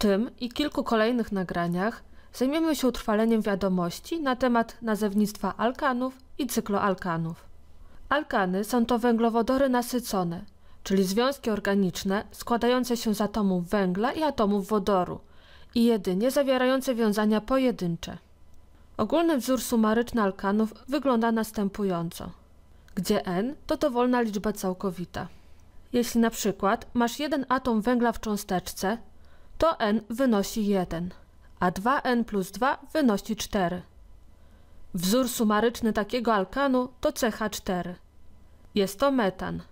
tym i kilku kolejnych nagraniach zajmiemy się utrwaleniem wiadomości na temat nazewnictwa alkanów i cykloalkanów. Alkany są to węglowodory nasycone, czyli związki organiczne składające się z atomów węgla i atomów wodoru i jedynie zawierające wiązania pojedyncze. Ogólny wzór sumaryczny alkanów wygląda następująco, gdzie n to dowolna liczba całkowita. Jeśli na przykład masz jeden atom węgla w cząsteczce, to n wynosi 1, a 2n plus 2 wynosi 4. Wzór sumaryczny takiego alkanu to CH4. Jest to metan.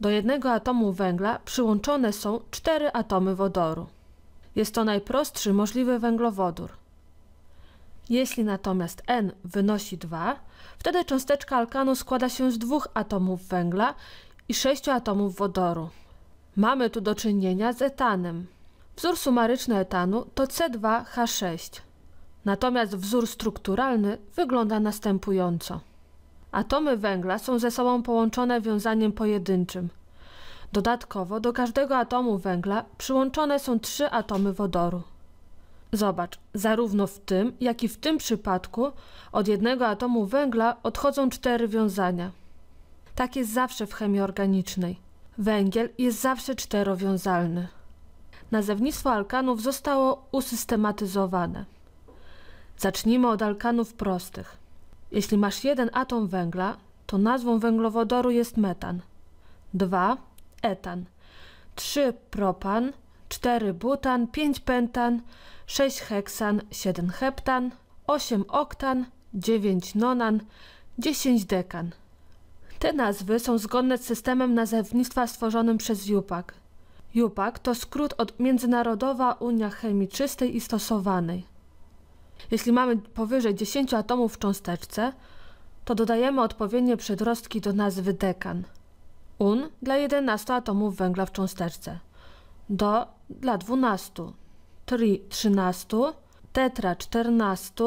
Do jednego atomu węgla przyłączone są cztery atomy wodoru. Jest to najprostszy możliwy węglowodór. Jeśli natomiast N wynosi 2, wtedy cząsteczka alkanu składa się z dwóch atomów węgla i sześciu atomów wodoru. Mamy tu do czynienia z etanem. Wzór sumaryczny etanu to C2H6, natomiast wzór strukturalny wygląda następująco. Atomy węgla są ze sobą połączone wiązaniem pojedynczym. Dodatkowo do każdego atomu węgla przyłączone są trzy atomy wodoru. Zobacz, zarówno w tym, jak i w tym przypadku od jednego atomu węgla odchodzą cztery wiązania. Tak jest zawsze w chemii organicznej. Węgiel jest zawsze czterowiązalny nazewnictwo alkanów zostało usystematyzowane. Zacznijmy od alkanów prostych. Jeśli masz jeden atom węgla, to nazwą węglowodoru jest metan. 2. Etan. 3. Propan. 4. Butan. 5. Pentan. 6. Heksan. 7. Heptan. 8. Oktan. 9. Nonan. 10. Dekan. Te nazwy są zgodne z systemem nazewnictwa stworzonym przez Jupak – JUPAK to skrót od Międzynarodowa Unia Chemii Czystej i Stosowanej. Jeśli mamy powyżej 10 atomów w cząsteczce, to dodajemy odpowiednie przedrostki do nazwy dekan. UN dla 11 atomów węgla w cząsteczce, DO dla 12, TRI 13, TETRA 14,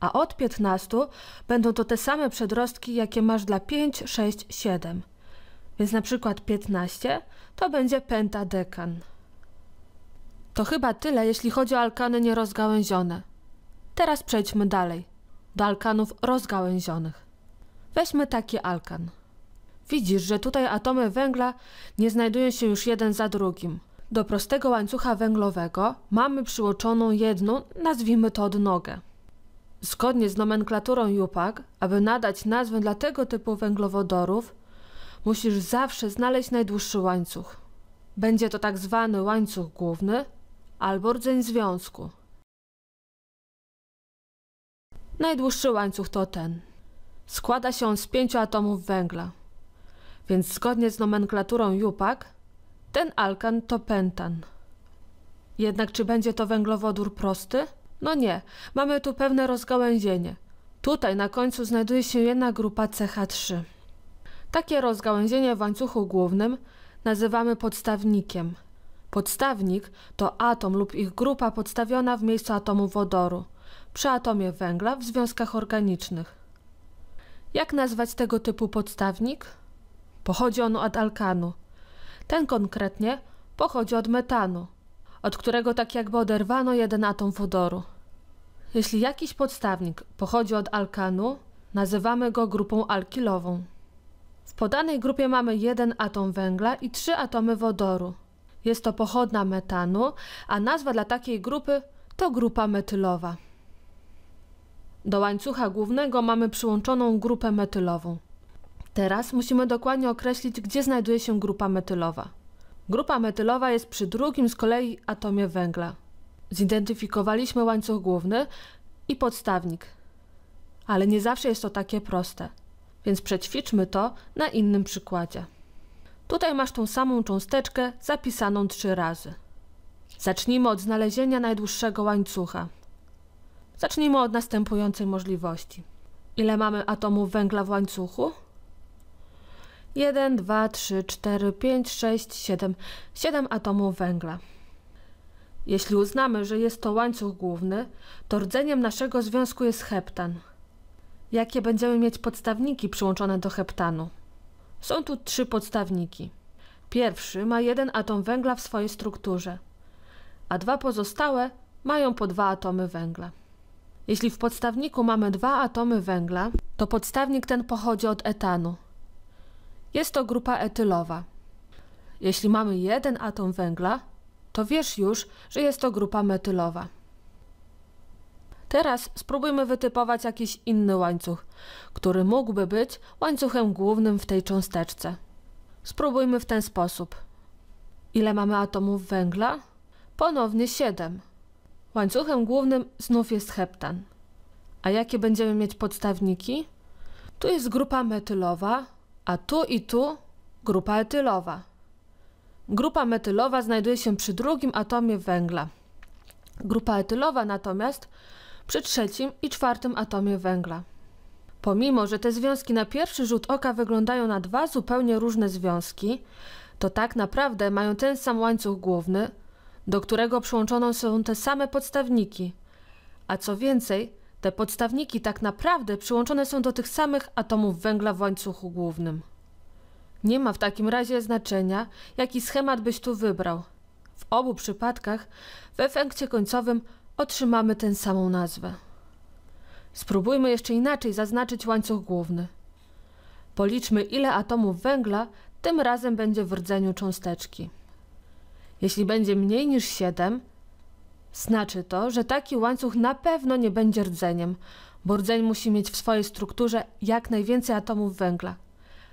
a od 15 będą to te same przedrostki, jakie masz dla 5, 6, 7 więc na przykład 15 to będzie pentadekan. To chyba tyle, jeśli chodzi o alkany nierozgałęzione. Teraz przejdźmy dalej, do alkanów rozgałęzionych. Weźmy taki alkan. Widzisz, że tutaj atomy węgla nie znajdują się już jeden za drugim. Do prostego łańcucha węglowego mamy przyłączoną jedną, nazwijmy to odnogę. Zgodnie z nomenklaturą JUPAG, aby nadać nazwę dla tego typu węglowodorów, musisz zawsze znaleźć najdłuższy łańcuch. Będzie to tak zwany łańcuch główny albo rdzeń związku. Najdłuższy łańcuch to ten. Składa się on z pięciu atomów węgla. Więc zgodnie z nomenklaturą JUPAK, ten alkan to pentan. Jednak czy będzie to węglowodór prosty? No nie, mamy tu pewne rozgałęzienie. Tutaj na końcu znajduje się jedna grupa CH3. Takie rozgałęzienie w łańcuchu głównym nazywamy podstawnikiem. Podstawnik to atom lub ich grupa podstawiona w miejscu atomu wodoru, przy atomie węgla w związkach organicznych. Jak nazwać tego typu podstawnik? Pochodzi on od alkanu. Ten konkretnie pochodzi od metanu, od którego tak jakby oderwano jeden atom wodoru. Jeśli jakiś podstawnik pochodzi od alkanu, nazywamy go grupą alkilową. W podanej grupie mamy jeden atom węgla i trzy atomy wodoru. Jest to pochodna metanu, a nazwa dla takiej grupy to grupa metylowa. Do łańcucha głównego mamy przyłączoną grupę metylową. Teraz musimy dokładnie określić, gdzie znajduje się grupa metylowa. Grupa metylowa jest przy drugim z kolei atomie węgla. Zidentyfikowaliśmy łańcuch główny i podstawnik, ale nie zawsze jest to takie proste więc przećwiczmy to na innym przykładzie. Tutaj masz tą samą cząsteczkę zapisaną trzy razy. Zacznijmy od znalezienia najdłuższego łańcucha. Zacznijmy od następującej możliwości. Ile mamy atomów węgla w łańcuchu? 1, 2, 3, 4, 5, 6, 7. 7 atomów węgla. Jeśli uznamy, że jest to łańcuch główny, to rdzeniem naszego związku jest heptan – jakie będziemy mieć podstawniki przyłączone do heptanu. Są tu trzy podstawniki. Pierwszy ma jeden atom węgla w swojej strukturze, a dwa pozostałe mają po dwa atomy węgla. Jeśli w podstawniku mamy dwa atomy węgla, to podstawnik ten pochodzi od etanu. Jest to grupa etylowa. Jeśli mamy jeden atom węgla, to wiesz już, że jest to grupa metylowa. Teraz spróbujmy wytypować jakiś inny łańcuch, który mógłby być łańcuchem głównym w tej cząsteczce. Spróbujmy w ten sposób. Ile mamy atomów węgla? Ponownie 7. Łańcuchem głównym znów jest heptan. A jakie będziemy mieć podstawniki? Tu jest grupa metylowa, a tu i tu grupa etylowa. Grupa metylowa znajduje się przy drugim atomie węgla. Grupa etylowa natomiast przy trzecim i czwartym atomie węgla. Pomimo, że te związki na pierwszy rzut oka wyglądają na dwa zupełnie różne związki, to tak naprawdę mają ten sam łańcuch główny, do którego przyłączone są te same podstawniki. A co więcej, te podstawniki tak naprawdę przyłączone są do tych samych atomów węgla w łańcuchu głównym. Nie ma w takim razie znaczenia, jaki schemat byś tu wybrał. W obu przypadkach w efekcie końcowym otrzymamy tę samą nazwę. Spróbujmy jeszcze inaczej zaznaczyć łańcuch główny. Policzmy, ile atomów węgla tym razem będzie w rdzeniu cząsteczki. Jeśli będzie mniej niż 7, znaczy to, że taki łańcuch na pewno nie będzie rdzeniem, bo rdzeń musi mieć w swojej strukturze jak najwięcej atomów węgla.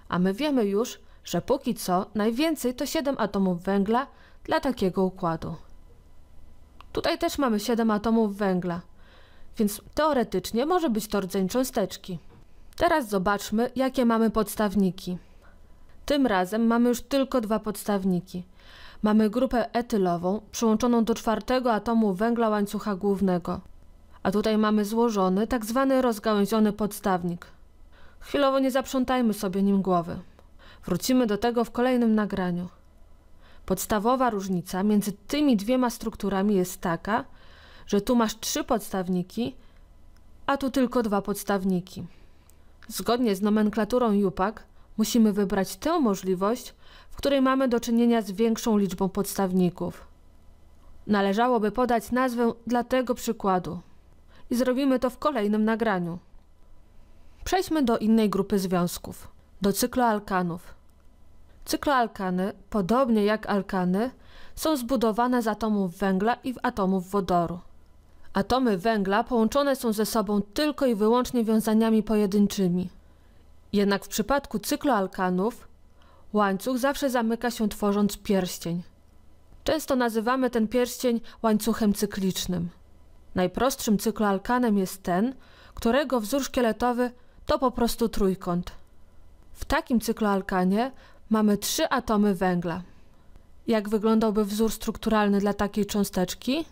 A my wiemy już, że póki co najwięcej to 7 atomów węgla dla takiego układu. Tutaj też mamy 7 atomów węgla, więc teoretycznie może być to rdzeń cząsteczki. Teraz zobaczmy, jakie mamy podstawniki. Tym razem mamy już tylko dwa podstawniki. Mamy grupę etylową przyłączoną do czwartego atomu węgla łańcucha głównego. A tutaj mamy złożony, tak zwany rozgałęziony podstawnik. Chwilowo nie zaprzątajmy sobie nim głowy. Wrócimy do tego w kolejnym nagraniu. Podstawowa różnica między tymi dwiema strukturami jest taka, że tu masz trzy podstawniki, a tu tylko dwa podstawniki. Zgodnie z nomenklaturą JUPAC musimy wybrać tę możliwość, w której mamy do czynienia z większą liczbą podstawników. Należałoby podać nazwę dla tego przykładu i zrobimy to w kolejnym nagraniu. Przejdźmy do innej grupy związków, do cykloalkanów. Cykloalkany, podobnie jak alkany, są zbudowane z atomów węgla i atomów wodoru. Atomy węgla połączone są ze sobą tylko i wyłącznie wiązaniami pojedynczymi. Jednak w przypadku cykloalkanów łańcuch zawsze zamyka się tworząc pierścień. Często nazywamy ten pierścień łańcuchem cyklicznym. Najprostszym cykloalkanem jest ten, którego wzór szkieletowy to po prostu trójkąt. W takim cykloalkanie mamy trzy atomy węgla. Jak wyglądałby wzór strukturalny dla takiej cząsteczki?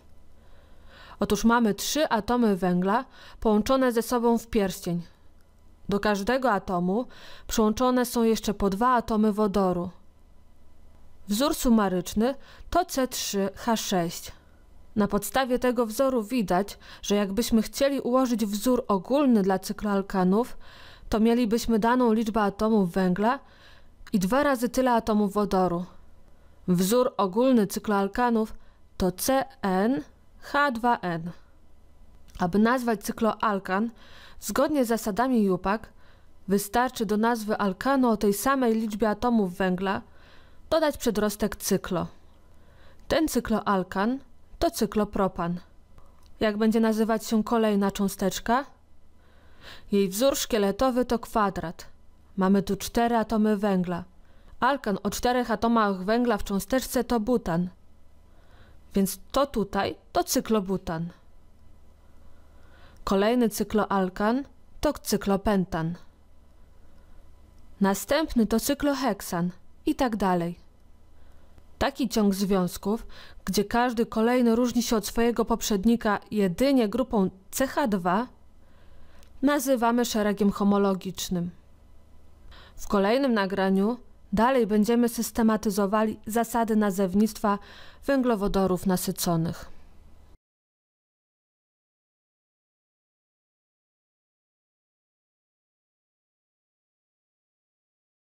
Otóż mamy trzy atomy węgla połączone ze sobą w pierścień. Do każdego atomu przyłączone są jeszcze po dwa atomy wodoru. Wzór sumaryczny to C3H6. Na podstawie tego wzoru widać, że jakbyśmy chcieli ułożyć wzór ogólny dla cykloalkanów, to mielibyśmy daną liczbę atomów węgla i dwa razy tyle atomów wodoru. Wzór ogólny cykloalkanów to CnH2n. Aby nazwać cykloalkan, zgodnie z zasadami JUPAK, wystarczy do nazwy alkanu o tej samej liczbie atomów węgla dodać przedrostek cyklo. Ten cykloalkan to cyklopropan. Jak będzie nazywać się kolejna cząsteczka? Jej wzór szkieletowy to kwadrat. Mamy tu cztery atomy węgla. Alkan o czterech atomach węgla w cząsteczce to butan. Więc to tutaj to cyklobutan. Kolejny cykloalkan to cyklopentan. Następny to cykloheksan i tak dalej. Taki ciąg związków, gdzie każdy kolejny różni się od swojego poprzednika jedynie grupą CH2, nazywamy szeregiem homologicznym. W kolejnym nagraniu dalej będziemy systematyzowali zasady nazewnictwa węglowodorów nasyconych.